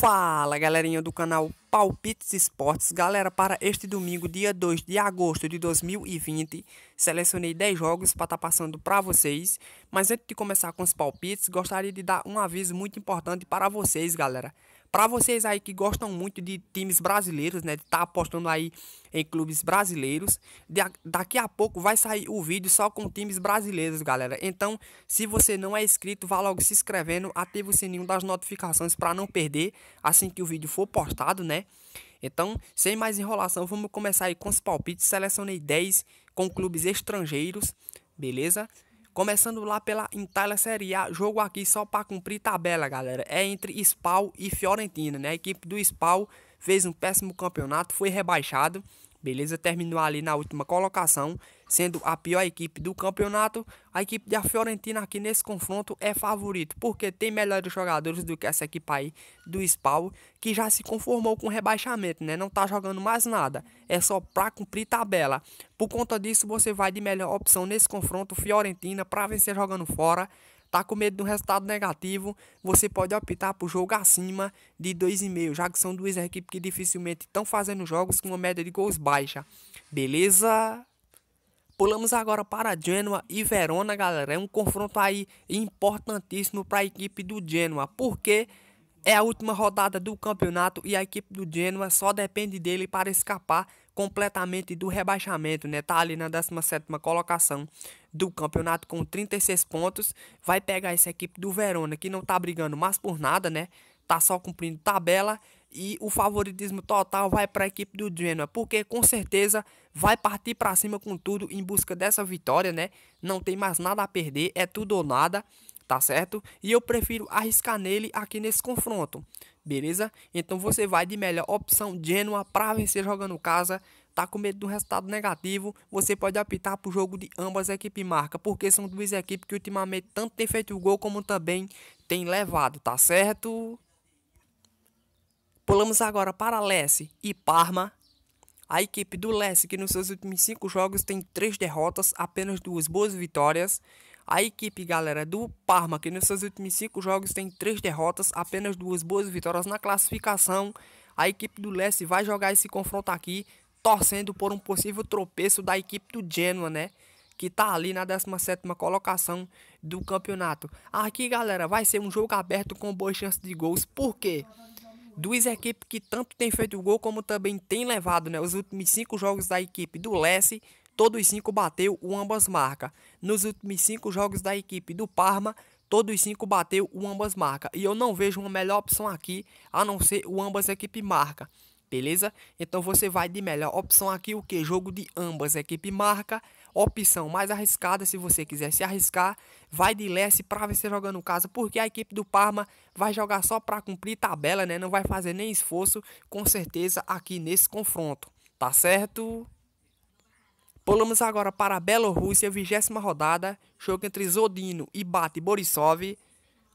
Fala galerinha do canal Palpites Esportes, galera, para este domingo, dia 2 de agosto de 2020, selecionei 10 jogos para estar tá passando para vocês, mas antes de começar com os palpites, gostaria de dar um aviso muito importante para vocês, galera. Para vocês aí que gostam muito de times brasileiros, né, de estar tá apostando aí em clubes brasileiros, de, daqui a pouco vai sair o vídeo só com times brasileiros, galera. Então, se você não é inscrito, vá logo se inscrevendo, ative o sininho das notificações para não perder assim que o vídeo for postado, né? Então, sem mais enrolação, vamos começar aí com os palpites. Selecionei 10 com clubes estrangeiros, beleza? Começando lá pela Itália Série A, jogo aqui só para cumprir tabela, galera. É entre Spal e Fiorentina, né? A equipe do Spal fez um péssimo campeonato, foi rebaixado, beleza? Terminou ali na última colocação sendo a pior equipe do campeonato, a equipe da Fiorentina aqui nesse confronto é favorito, porque tem melhores jogadores do que essa equipe aí do Spal, que já se conformou com o rebaixamento, né? Não tá jogando mais nada, é só pra cumprir tabela. Por conta disso, você vai de melhor opção nesse confronto Fiorentina para vencer jogando fora. Tá com medo de um resultado negativo? Você pode optar por jogo acima de 2,5, já que são duas equipes que dificilmente estão fazendo jogos com uma média de gols baixa. Beleza? Pulamos agora para Genoa e Verona, galera. É um confronto aí importantíssimo para a equipe do Genoa, porque é a última rodada do campeonato e a equipe do Genoa só depende dele para escapar completamente do rebaixamento, né? Tá ali na 17ª colocação do campeonato com 36 pontos, vai pegar essa equipe do Verona, que não tá brigando mais por nada, né? Tá só cumprindo tabela e o favoritismo total vai para a equipe do Genoa, porque com certeza vai partir para cima com tudo em busca dessa vitória, né? Não tem mais nada a perder, é tudo ou nada, tá certo? E eu prefiro arriscar nele aqui nesse confronto, beleza? Então você vai de melhor opção Genoa para vencer jogando casa. Tá com medo do resultado negativo, você pode apitar para o jogo de ambas equipes marca, porque são duas equipes que ultimamente tanto tem feito gol como também tem levado, tá certo? Pulamos agora para Lecce e Parma. A equipe do Lecce que nos seus últimos cinco jogos tem três derrotas, apenas duas boas vitórias. A equipe, galera, do Parma, que nos seus últimos cinco jogos tem três derrotas, apenas duas boas vitórias na classificação. A equipe do Leste vai jogar esse confronto aqui, torcendo por um possível tropeço da equipe do Genoa, né? Que tá ali na 17ª colocação do campeonato. Aqui, galera, vai ser um jogo aberto com boas chances de gols. Por quê? Duas equipes que tanto tem feito gol como também tem levado, né? Os últimos cinco jogos da equipe do Lesse, todos cinco bateu, o ambas marca. Nos últimos cinco jogos da equipe do Parma, todos cinco bateu, o ambas marca. E eu não vejo uma melhor opção aqui, a não ser o ambas equipe marca. Beleza? Então você vai de melhor opção aqui, o que? Jogo de ambas equipe marca opção mais arriscada se você quiser se arriscar. Vai de Leste para você jogar no casa, porque a equipe do Parma vai jogar só para cumprir tabela, né? Não vai fazer nem esforço, com certeza, aqui nesse confronto. Tá certo? Pulamos agora para a Bielorrússia, vigésima rodada, jogo entre Zodino e Bate Borisov.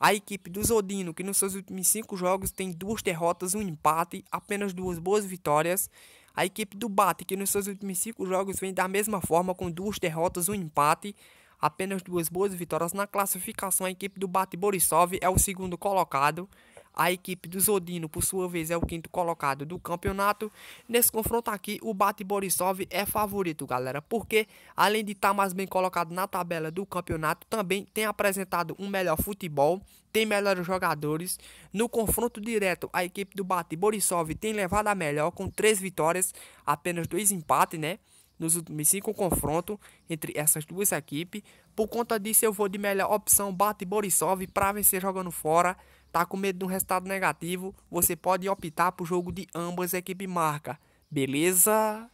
A equipe do Zodino, que nos seus últimos cinco jogos tem duas derrotas, um empate, apenas duas boas vitórias. A equipe do Bate, que nos seus últimos cinco jogos vem da mesma forma, com duas derrotas, um empate, apenas duas boas vitórias na classificação. A equipe do Bate Borisov é o segundo colocado a equipe do Zodino, por sua vez, é o quinto colocado do campeonato. Nesse confronto aqui, o Bate Borisov é favorito, galera, porque além de estar tá mais bem colocado na tabela do campeonato, também tem apresentado um melhor futebol, tem melhores jogadores. No confronto direto, a equipe do Bate Borisov tem levado a melhor com três vitórias, apenas dois empates, né? nos últimos cinco confrontos entre essas duas equipes. Por conta disso, eu vou de melhor opção, bate Borisov para vencer jogando fora. Tá com medo de um resultado negativo? Você pode optar pro jogo de ambas equipe marca. Beleza?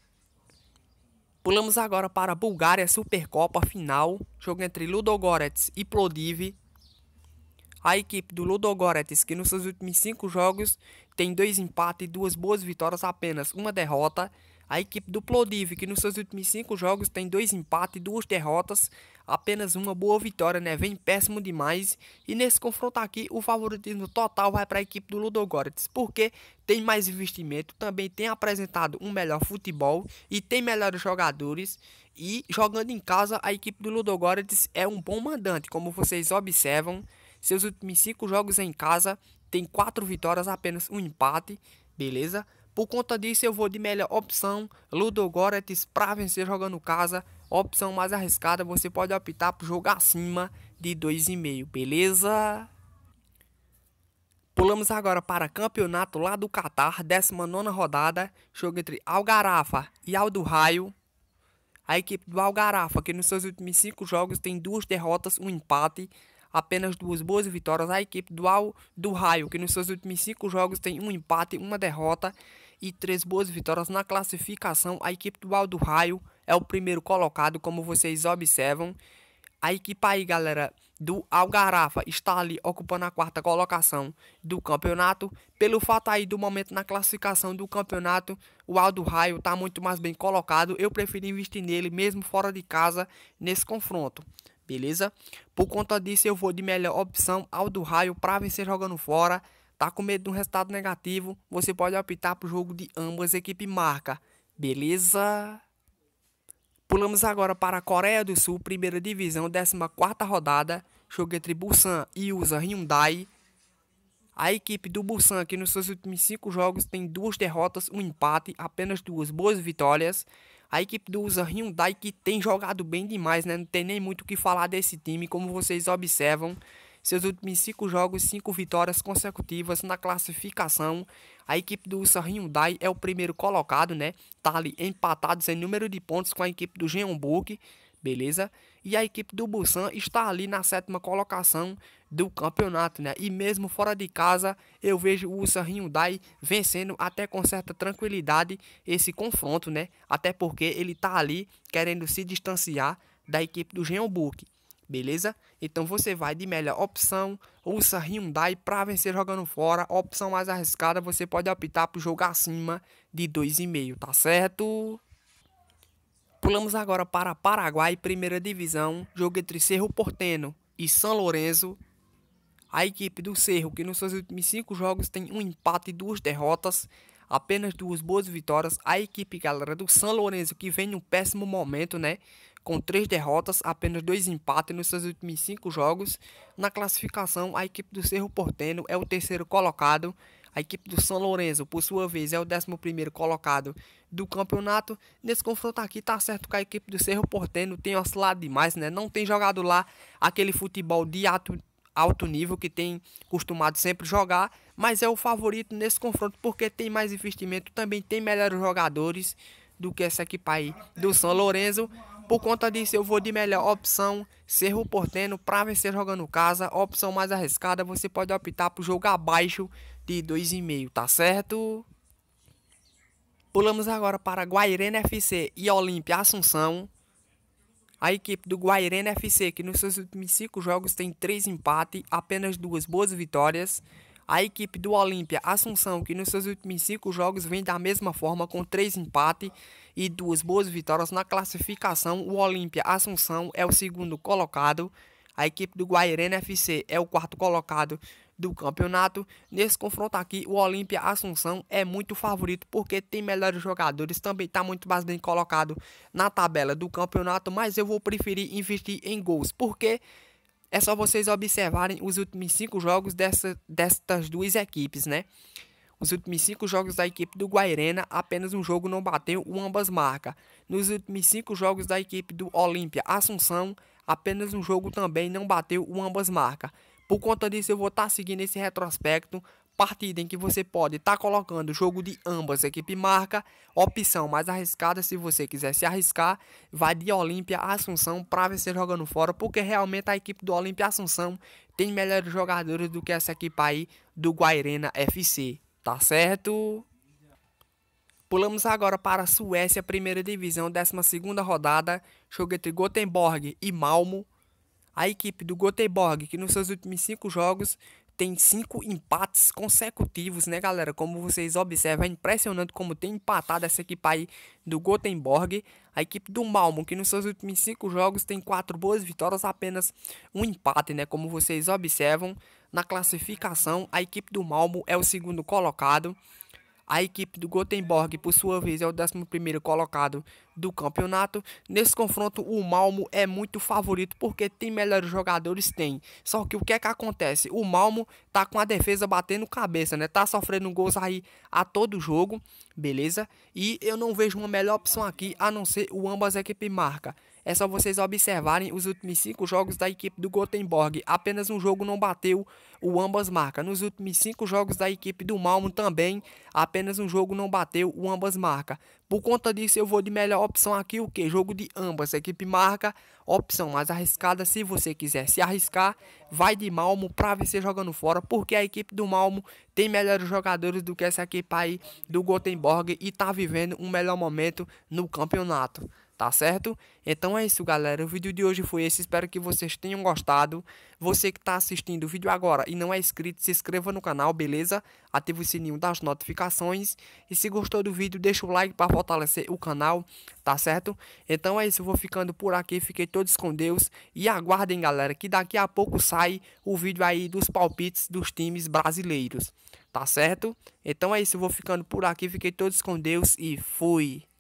Pulamos agora para a Bulgária Supercopa final, jogo entre Ludogorets e Plodiv. A equipe do Ludogorets, que nos seus últimos cinco jogos tem dois empates e duas boas vitórias, apenas uma derrota, a equipe do Plodiv, que nos seus últimos cinco jogos tem dois empates e duas derrotas, apenas uma boa vitória, né? Vem péssimo demais. E nesse confronto aqui, o favoritismo total vai para a equipe do Ludogorets, porque tem mais investimento, também tem apresentado um melhor futebol e tem melhores jogadores. E jogando em casa, a equipe do Ludogorets é um bom mandante, como vocês observam. Seus últimos cinco jogos em casa, tem quatro vitórias, apenas um empate, beleza? Por conta disso, eu vou de melhor opção Ludogorets para vencer jogando casa. Opção mais arriscada, você pode optar por jogar acima de 2,5, beleza? Pulamos agora para campeonato lá do Catar, 19 rodada, jogo entre Algarafa e Aldo Raio. A equipe do Algarafa, que nos seus últimos 5 jogos tem duas derrotas, um empate, apenas duas boas vitórias. A equipe do Al do Raio, que nos seus últimos 5 jogos tem um empate, uma derrota e três boas vitórias na classificação. A equipe do Aldo Raio é o primeiro colocado, como vocês observam. A equipe aí, galera, do Algarafa está ali ocupando a quarta colocação do campeonato. Pelo fato aí do momento na classificação do campeonato, o Aldo Raio está muito mais bem colocado. Eu prefiro investir nele mesmo fora de casa nesse confronto. Beleza? Por conta disso, eu vou de melhor opção Aldo Raio para vencer jogando fora. Tá com medo de um resultado negativo? Você pode optar para o jogo de ambas equipes marca. Beleza? Pulamos agora para a Coreia do Sul, primeira divisão, 14 rodada. Jogo entre Busan e USA Hyundai. A equipe do Busan, que nos seus últimos 5 jogos tem duas derrotas, um empate, apenas duas boas vitórias. A equipe do USA Hyundai, que tem jogado bem demais, né? Não tem nem muito o que falar desse time, como vocês observam. Seus últimos cinco jogos, cinco vitórias consecutivas na classificação. A equipe do Ulsan Hyundai é o primeiro colocado, né? Tá ali empatados em número de pontos com a equipe do Jeonbuk, beleza? E a equipe do Busan está ali na sétima colocação do campeonato, né? E mesmo fora de casa, eu vejo o Ulsan Hyundai vencendo até com certa tranquilidade esse confronto, né? Até porque ele tá ali querendo se distanciar da equipe do Jeonbuk beleza? Então você vai de melhor opção, ouça Hyundai para vencer jogando fora. Opção mais arriscada, você pode optar por jogar acima de 2,5, tá certo? Pulamos agora para Paraguai, primeira divisão, jogo entre Cerro Porteno e São Lourenço. A equipe do Cerro, que nos seus últimos cinco jogos tem um empate e duas derrotas, apenas duas boas vitórias. A equipe, galera, do São Lourenço, que vem num péssimo momento, né? com três derrotas, apenas dois empates nos seus últimos cinco jogos. Na classificação, a equipe do Cerro Porteno é o terceiro colocado. A equipe do São Lourenço, por sua vez, é o 11 colocado do campeonato. Nesse confronto aqui, tá certo que a equipe do Cerro Porteno tem oscilado demais, né? Não tem jogado lá aquele futebol de alto alto nível que tem costumado sempre jogar, mas é o favorito nesse confronto porque tem mais investimento, também tem melhores jogadores do que essa equipe aí do São Lourenço. Por conta disso, eu vou de melhor opção, Cerro Porteno, para vencer jogando casa. opção mais arriscada, você pode optar por jogar abaixo de 2,5, tá certo? Pulamos agora para Guairena FC e Olímpia Assunção. A equipe do Guairena FC, que nos seus últimos 5 jogos tem 3 empates, apenas duas boas vitórias. A equipe do Olímpia Assunção, que nos seus últimos cinco jogos vem da mesma forma, com três empates e duas boas vitórias na classificação, o Olímpia Assunção é o segundo colocado. A equipe do Guairena FC é o quarto colocado do campeonato. Nesse confronto aqui, o Olímpia Assunção é muito favorito porque tem melhores jogadores, também está muito mais bem colocado na tabela do campeonato, mas eu vou preferir investir em gols, porque é só vocês observarem os últimos cinco jogos dessa, destas duas equipes, né? Os últimos cinco jogos da equipe do Guairena, apenas um jogo não bateu, o ambas marca. Nos últimos cinco jogos da equipe do Olímpia Assunção, apenas um jogo também não bateu, o ambas marca. Por conta disso, eu vou estar tá seguindo esse retrospecto partida em que você pode estar tá colocando o jogo de ambas equipe marca, opção mais arriscada se você quiser se arriscar, vai de Olímpia Assunção para vencer jogando fora, porque realmente a equipe do Olímpia Assunção tem melhores jogadores do que essa equipe aí do Guairena FC, tá certo? Pulamos agora para a Suécia, primeira divisão, 12 rodada, jogo entre Gothenburg e Malmo. A equipe do Gothenburg, que nos seus últimos cinco jogos tem cinco empates consecutivos, né, galera? Como vocês observam, é impressionante como tem empatado essa equipe aí do Gothenburg. A equipe do Malmo, que nos seus últimos cinco jogos tem quatro boas vitórias, apenas um empate, né? Como vocês observam, na classificação, a equipe do Malmo é o segundo colocado. A equipe do Gothenburg, por sua vez, é o 11 colocado do campeonato. Nesse confronto, o Malmo é muito favorito porque tem melhores jogadores, tem. Só que o que é que acontece? O Malmo tá com a defesa batendo cabeça, né? Tá sofrendo gols aí a todo jogo, beleza? E eu não vejo uma melhor opção aqui a não ser o ambas equipes marca. É só vocês observarem os últimos cinco jogos da equipe do Gothenburg. Apenas um jogo não bateu o ambas marcas. Nos últimos cinco jogos da equipe do Malmo também, apenas um jogo não bateu o ambas marcas. Por conta disso, eu vou de melhor opção aqui, o que? Jogo de ambas. A equipe marca, opção mais arriscada, se você quiser se arriscar, vai de Malmo para vencer jogando fora, porque a equipe do Malmo tem melhores jogadores do que essa equipe aí do Gothenburg e está vivendo um melhor momento no campeonato tá certo? Então é isso, galera. O vídeo de hoje foi esse. Espero que vocês tenham gostado. Você que está assistindo o vídeo agora e não é inscrito, se inscreva no canal, beleza? Ative o sininho das notificações. E se gostou do vídeo, deixa o like para fortalecer o canal, tá certo? Então é isso. Eu vou ficando por aqui. Fiquei todos com Deus. E aguardem, galera, que daqui a pouco sai o vídeo aí dos palpites dos times brasileiros, tá certo? Então é isso. Eu vou ficando por aqui. Fiquei todos com Deus e fui.